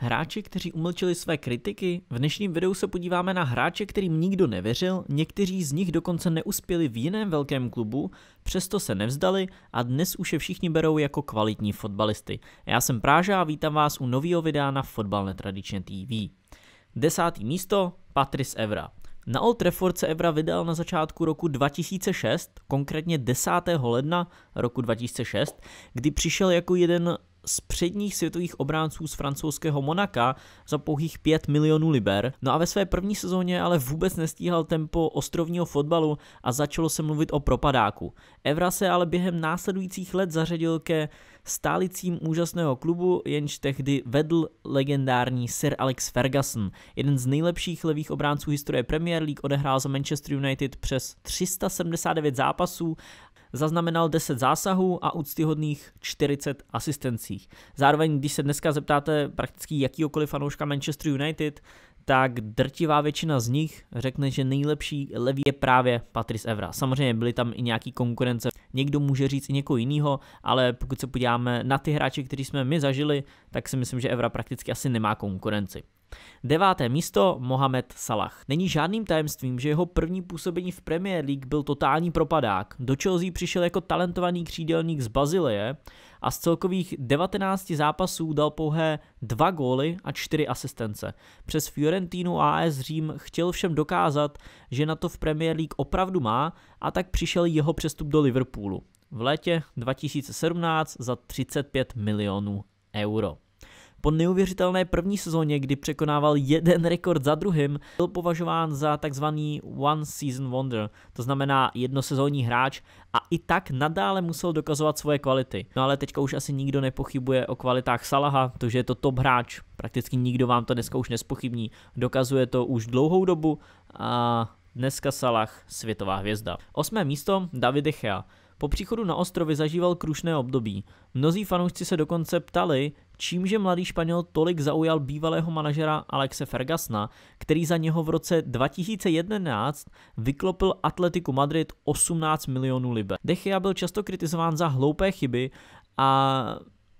Hráči, kteří umlčili své kritiky, v dnešním videu se podíváme na hráče, kterým nikdo nevěřil, někteří z nich dokonce neuspěli v jiném velkém klubu, přesto se nevzdali a dnes už je všichni berou jako kvalitní fotbalisty. Já jsem Práža a vítám vás u nového videa na Fotbal netradičně TV. Desátý místo, Patrice Evra. Na Old Trafford se Evra vydal na začátku roku 2006, konkrétně 10. ledna roku 2006, kdy přišel jako jeden z předních světových obránců z francouzského Monaka za pouhých 5 milionů liber. No a ve své první sezóně ale vůbec nestíhal tempo ostrovního fotbalu a začalo se mluvit o propadáku. Evra se ale během následujících let zařadil ke stálicím úžasného klubu, jenž tehdy vedl legendární Sir Alex Ferguson. Jeden z nejlepších levých obránců historie Premier League odehrál za Manchester United přes 379 zápasů zaznamenal 10 zásahů a úctyhodných 40 asistencí. Zároveň, když se dneska zeptáte prakticky jakýkoliv fanouška Manchester United, tak drtivá většina z nich řekne, že nejlepší levý je právě Patrice Evra. Samozřejmě byly tam i nějaký konkurence, někdo může říct i někoho jiného, ale pokud se podíváme na ty hráče, který jsme my zažili, tak si myslím, že Evra prakticky asi nemá konkurenci. Deváté místo Mohamed Salah. Není žádným tajemstvím, že jeho první působení v Premier League byl totální propadák. Do Chelsea přišel jako talentovaný křídelník z Bazileje a z celkových 19 zápasů dal pouhé dva góly a čtyři asistence. Přes Fiorentinu a AS Řím chtěl všem dokázat, že na to v Premier League opravdu má a tak přišel jeho přestup do Liverpoolu. V létě 2017 za 35 milionů euro. Po neuvěřitelné první sezóně, kdy překonával jeden rekord za druhým, byl považován za takzvaný One Season Wonder, to znamená jednosezónní hráč a i tak nadále musel dokazovat svoje kvality. No ale teďka už asi nikdo nepochybuje o kvalitách Salaha, to, že je to top hráč, prakticky nikdo vám to dneska už nespochybní. Dokazuje to už dlouhou dobu a dneska Salah světová hvězda. Osmé místo David Echea. Po příchodu na ostrovy zažíval krušné období. Mnozí fanoušci se dokonce ptali, čímže mladý Španěl tolik zaujal bývalého manažera Alexe Fergasna, který za něho v roce 2011 vyklopil Atletiku Madrid 18 milionů liber. Dechia byl často kritizován za hloupé chyby a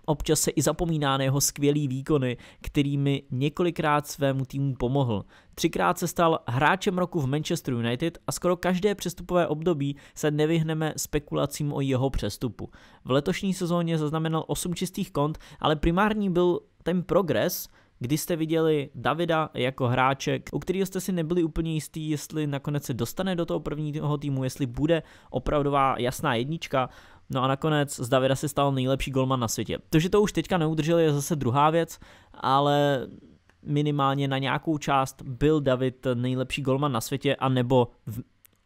Občas se i zapomíná na jeho skvělý výkony, kterými několikrát svému týmu pomohl. Třikrát se stal hráčem roku v Manchester United a skoro každé přestupové období se nevyhneme spekulacím o jeho přestupu. V letošní sezóně zaznamenal 8 čistých kont, ale primární byl ten progres, kdy jste viděli Davida jako hráček, u kterého jste si nebyli úplně jistý, jestli nakonec se dostane do toho prvního týmu, jestli bude opravdová jasná jednička, No a nakonec z Davida se stal nejlepší golman na světě. To, že to už teďka neudržel, je zase druhá věc, ale minimálně na nějakou část byl David nejlepší golman na světě, a nebo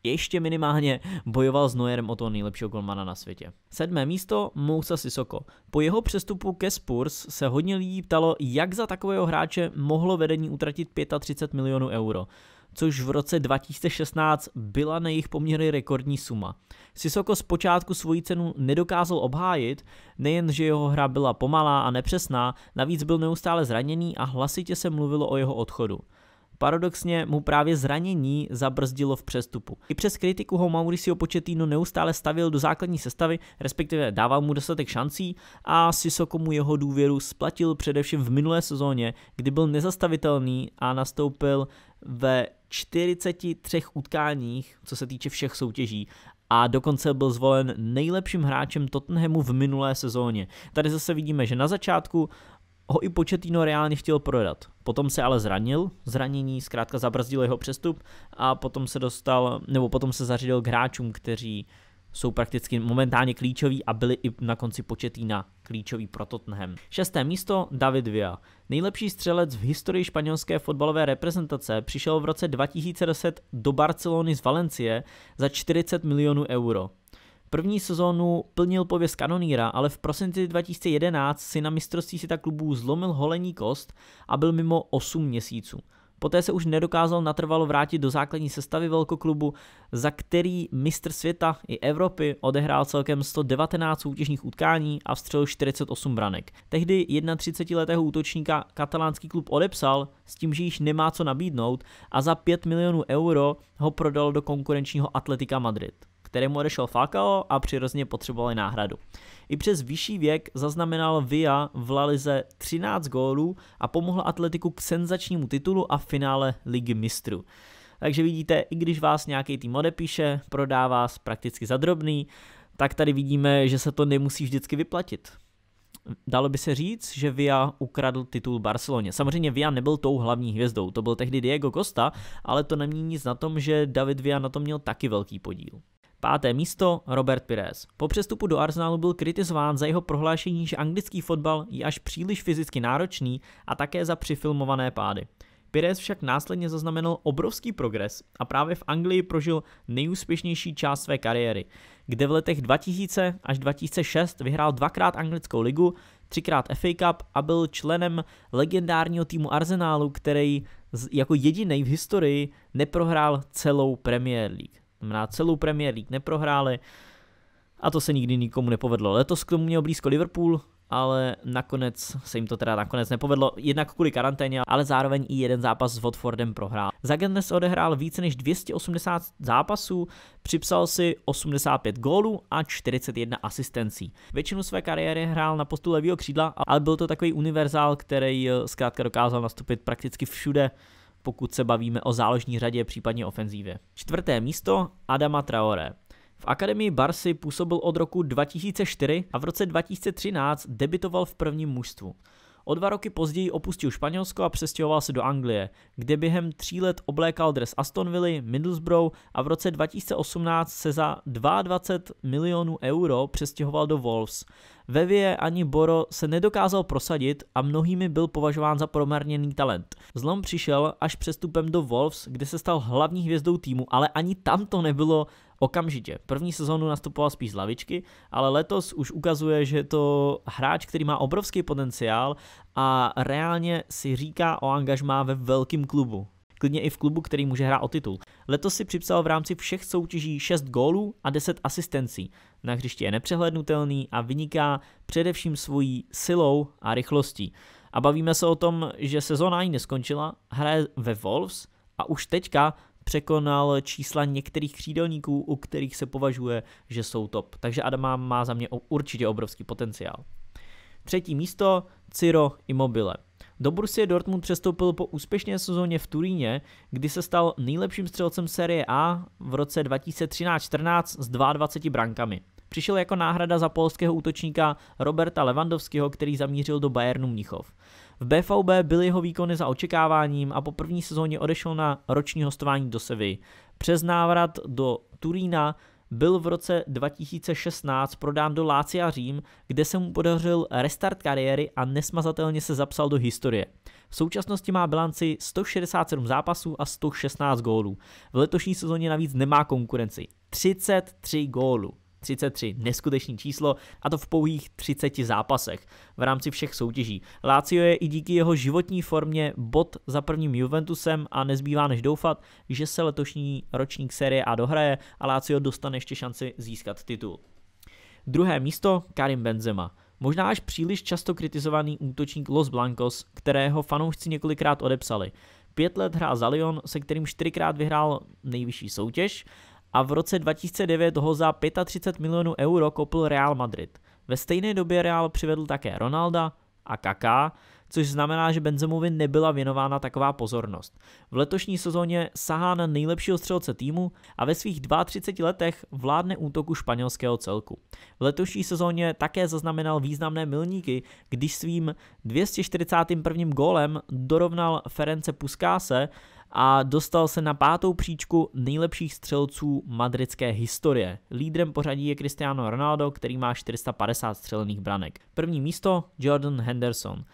ještě minimálně bojoval s Noyerem o toho nejlepšího golmana na světě. Sedmé místo Mousa Sisoko. Po jeho přestupu ke Spurs se hodně lidí ptalo, jak za takového hráče mohlo vedení utratit 35 milionů euro což v roce 2016 byla na jejich poměry rekordní suma. Sisoko zpočátku svoji cenu nedokázal obhájit, nejen že jeho hra byla pomalá a nepřesná, navíc byl neustále zraněný a hlasitě se mluvilo o jeho odchodu. Paradoxně mu právě zranění zabrzdilo v přestupu. I přes kritiku ho Mauricio Pochettino neustále stavil do základní sestavy, respektive dával mu dostatek šancí a Sisoko mu jeho důvěru splatil především v minulé sezóně, kdy byl nezastavitelný a nastoupil ve 43 utkáních, co se týče všech soutěží a dokonce byl zvolen nejlepším hráčem Tottenhamu v minulé sezóně. Tady zase vidíme, že na začátku ho i početíno reálně chtěl prodat. Potom se ale zranil, zranění zkrátka zabrzdilo jeho přestup a potom se dostal, nebo potom se zařídil k hráčům, kteří jsou prakticky momentálně klíčoví a byli i na konci početína klíčový pro Tottenham. Šesté místo David Villa. Nejlepší střelec v historii španělské fotbalové reprezentace přišel v roce 2010 do Barcelony z Valencie za 40 milionů euro. První sezónu plnil pověst kanonýra, ale v prosinci 2011 si na mistrovství světa klubů zlomil holení kost a byl mimo 8 měsíců. Poté se už nedokázal natrvalo vrátit do základní sestavy velkoklubu, za který mistr světa i Evropy odehrál celkem 119 soutěžních utkání a vstřelil 48 branek. Tehdy 31-letého útočníka katalánský klub odepsal s tím, že již nemá co nabídnout a za 5 milionů euro ho prodal do konkurenčního Atletika Madrid kterému odešel Falcao a přirozeně potřebovali náhradu. I přes vyšší věk zaznamenal Via v Lalize Lize 13 gólů a pomohl Atletiku k senzačnímu titulu a finále Ligy mistrů. Takže vidíte, i když vás nějaký tým odepíše, prodá vás prakticky za drobný, tak tady vidíme, že se to nemusí vždycky vyplatit. Dalo by se říct, že Via ukradl titul Barceloně. Samozřejmě Via nebyl tou hlavní hvězdou, to byl tehdy Diego Costa, ale to nemění nic na tom, že David Via na tom měl taky velký podíl. Páté místo Robert Pires. Po přestupu do Arsenalu byl kritizován za jeho prohlášení, že anglický fotbal je až příliš fyzicky náročný a také za přifilmované pády. Pires však následně zaznamenal obrovský progres a právě v Anglii prožil nejúspěšnější část své kariéry, kde v letech 2000 až 2006 vyhrál dvakrát anglickou ligu, třikrát FA Cup a byl členem legendárního týmu Arsenalu, který jako jediný v historii neprohrál celou Premier League znamená celou Premier League neprohráli a to se nikdy nikomu nepovedlo. Letos k tomu měl blízko Liverpool, ale nakonec se jim to teda nakonec nepovedlo, jednak kvůli karanténě, ale zároveň i jeden zápas s Watfordem prohrál. Zagen odehrál více než 280 zápasů, připsal si 85 gólů a 41 asistencí. Většinu své kariéry hrál na postu levého křídla, ale byl to takový univerzál, který eh, zkrátka dokázal nastupit prakticky všude pokud se bavíme o záložní řadě, případně ofenzívě. Čtvrté místo Adama Traore. V akademii Barsi působil od roku 2004 a v roce 2013 debitoval v prvním mužstvu. O dva roky později opustil Španělsko a přestěhoval se do Anglie, kde během tří let oblékal dres Aston Villa, Middlesbrough a v roce 2018 se za 22 milionů euro přestěhoval do Wolves. Vevie ani Boro se nedokázal prosadit a mnohými byl považován za promarněný talent. Zlom přišel až přestupem do Wolves, kde se stal hlavní hvězdou týmu, ale ani tam to nebylo okamžitě. První sezónu nastupoval spíš z lavičky, ale letos už ukazuje, že je to hráč, který má obrovský potenciál a reálně si říká o angažmá ve velkém klubu klidně i v klubu, který může hrát o titul. Letos si připsal v rámci všech soutěží 6 gólů a 10 asistencí. Na hřišti je nepřehlednutelný a vyniká především svojí silou a rychlostí. A bavíme se o tom, že sezóna ani neskončila, hraje ve Wolves a už teďka překonal čísla některých křídelníků, u kterých se považuje, že jsou top. Takže Adama má za mě určitě obrovský potenciál. Třetí místo Ciro Immobile. Do Borussia Dortmund přestoupil po úspěšné sezóně v Turíně, kdy se stal nejlepším střelcem série A v roce 2013-14 s 22 brankami. Přišel jako náhrada za polského útočníka Roberta Levandovského, který zamířil do Bayernu Mnichov. V BVB byly jeho výkony za očekáváním a po první sezóně odešel na roční hostování do Sevy. Přes návrat do Turína byl v roce 2016 prodán do Lácia Řím, kde se mu podařil restart kariéry a nesmazatelně se zapsal do historie. V současnosti má bilanci 167 zápasů a 116 gólů. V letošní sezóně navíc nemá konkurenci. 33 gólů. 33. Neskutečný číslo a to v pouhých 30 zápasech v rámci všech soutěží. Lazio je i díky jeho životní formě bod za prvním Juventusem a nezbývá než doufat, že se letošní ročník série A dohraje a Lazio dostane ještě šanci získat titul. Druhé místo Karim Benzema. Možná až příliš často kritizovaný útočník Los Blancos, kterého fanoušci několikrát odepsali. Pět let hrál za Lyon, se kterým čtyřikrát vyhrál nejvyšší soutěž a v roce 2009 ho za 35 milionů euro koupil Real Madrid. Ve stejné době Real přivedl také Ronalda a Kaká, což znamená, že Benzemovi nebyla věnována taková pozornost. V letošní sezóně sahá na nejlepšího střelce týmu a ve svých 32 letech vládne útoku španělského celku. V letošní sezóně také zaznamenal významné milníky, když svým 241. gólem dorovnal Ference Puskáse a dostal se na pátou příčku nejlepších střelců madridské historie. Lídrem pořadí je Cristiano Ronaldo, který má 450 střelených branek. První místo Jordan Henderson.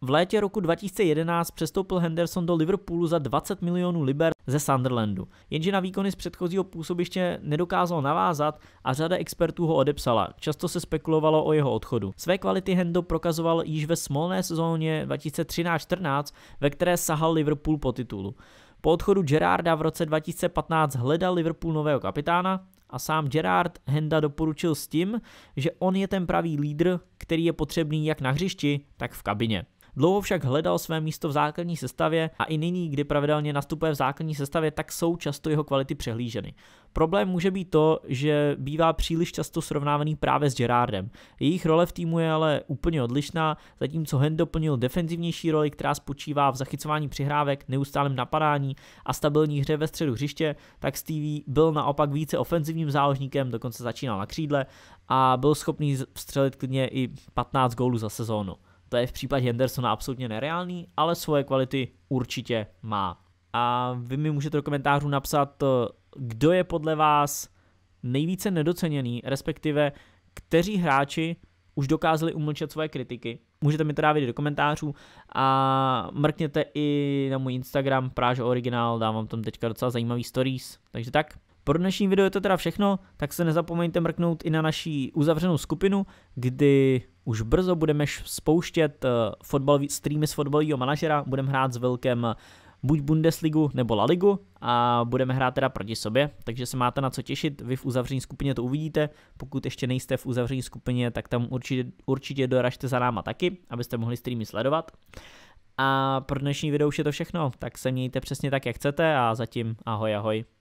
V létě roku 2011 přestoupil Henderson do Liverpoolu za 20 milionů liber ze Sunderlandu, jenže na výkony z předchozího působiště nedokázal navázat a řada expertů ho odepsala. Často se spekulovalo o jeho odchodu. Své kvality Hendo prokazoval již ve smolné sezóně 2013-14, ve které sahal Liverpool po titulu. Po odchodu Gerarda v roce 2015 hledal Liverpool nového kapitána a sám Gerard Henda doporučil s tím, že on je ten pravý lídr, který je potřebný jak na hřišti, tak v kabině. Dlouho však hledal své místo v základní sestavě a i nyní, kdy pravidelně nastupuje v základní sestavě, tak jsou často jeho kvality přehlíženy. Problém může být to, že bývá příliš často srovnávaný právě s Gerardem. Jejich role v týmu je ale úplně odlišná, zatímco Hendo plnil defenzivnější roli, která spočívá v zachycování přihrávek, neustálém napadání a stabilní hře ve středu hřiště, tak Stevie byl naopak více ofenzivním záložníkem, dokonce začínal na křídle a byl schopný vstřelit klidně i 15 gólů za sezónu. To je v případě Hendersona absolutně nereálný, ale svoje kvality určitě má. A vy mi můžete do komentářů napsat, eh, kdo je podle vás nejvíce nedoceněný, respektive kteří hráči už dokázali umlčet svoje kritiky. Můžete mi to dávat do komentářů a mrkněte i na můj Instagram Práže Originál, vám tam teďka docela zajímavý stories, takže tak. Pro dnešní video je to teda všechno, tak se nezapomeňte mrknout i na naší uzavřenou skupinu, kdy už brzo budeme spouštět eh, fotbalový, streamy z fotbalového manažera, budeme hrát s velkem eh, buď Bundesligu nebo La Ligu a budeme hrát teda proti sobě, takže se máte na co těšit, vy v uzavření skupině to uvidíte, pokud ještě nejste v uzavření skupině, tak tam určitě, určitě doražte za náma taky, abyste mohli streamy sledovat. A pro dnešní video už je to všechno, tak se mějte přesně tak, jak chcete a zatím ahoj ahoj.